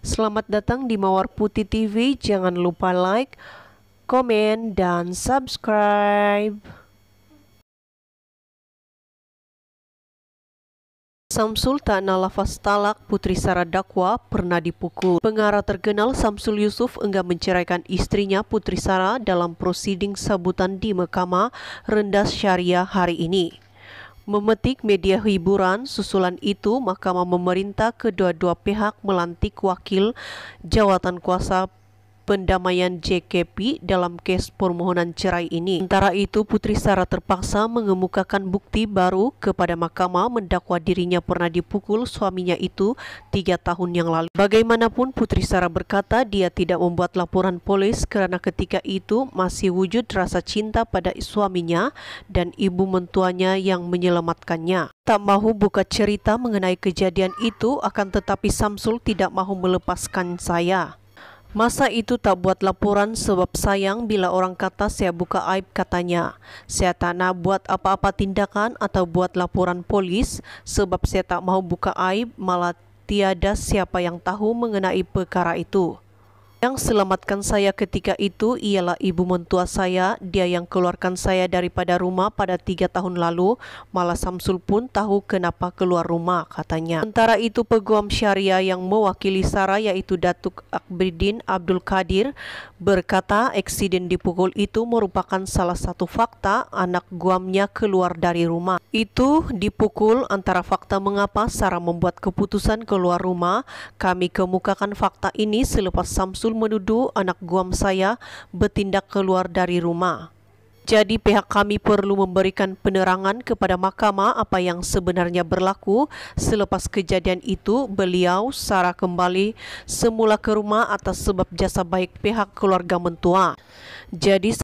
Selamat datang di Mawar Putih TV. Jangan lupa like, komen, dan subscribe. Samsul Ta'na Lafaz Talak, Putri Sarah Dakwa, pernah dipukul. Pengarah terkenal Samsul Yusuf enggak menceraikan istrinya Putri Sarah dalam prosiding sabutan di mekama Rendah Syariah hari ini. Memetik media hiburan, susulan itu Mahkamah memerintah kedua-dua pihak melantik wakil jawatan kuasa pendamaian JKP dalam kes permohonan cerai ini. Sementara itu, Putri Sarah terpaksa mengemukakan bukti baru kepada mahkamah mendakwa dirinya pernah dipukul suaminya itu tiga tahun yang lalu. Bagaimanapun, Putri Sarah berkata dia tidak membuat laporan polis karena ketika itu masih wujud rasa cinta pada suaminya dan ibu mentuanya yang menyelamatkannya. Tak mahu buka cerita mengenai kejadian itu, akan tetapi Samsul tidak mahu melepaskan saya. Masa itu tak buat laporan sebab sayang bila orang kata saya buka aib katanya. Saya tak nak buat apa-apa tindakan atau buat laporan polis sebab saya tak mau buka aib malah tiada siapa yang tahu mengenai perkara itu. Yang selamatkan saya ketika itu ialah ibu mentua saya, dia yang keluarkan saya daripada rumah pada tiga tahun lalu. Malah Samsul pun tahu kenapa keluar rumah, katanya. Sementara itu peguam syariah yang mewakili Sara yaitu Datuk Akbridin Abdul Kadir berkata eksiden dipukul itu merupakan salah satu fakta anak guamnya keluar dari rumah. Itu dipukul antara fakta mengapa Sara membuat keputusan keluar rumah. Kami kemukakan fakta ini selepas Samsul Abdul menuduh anak guam saya bertindak keluar dari rumah. Jadi pihak kami perlu memberikan penerangan kepada mahkamah apa yang sebenarnya berlaku selepas kejadian itu beliau Sarah kembali semula ke rumah atas sebab jasa baik pihak keluarga mentua. Jadi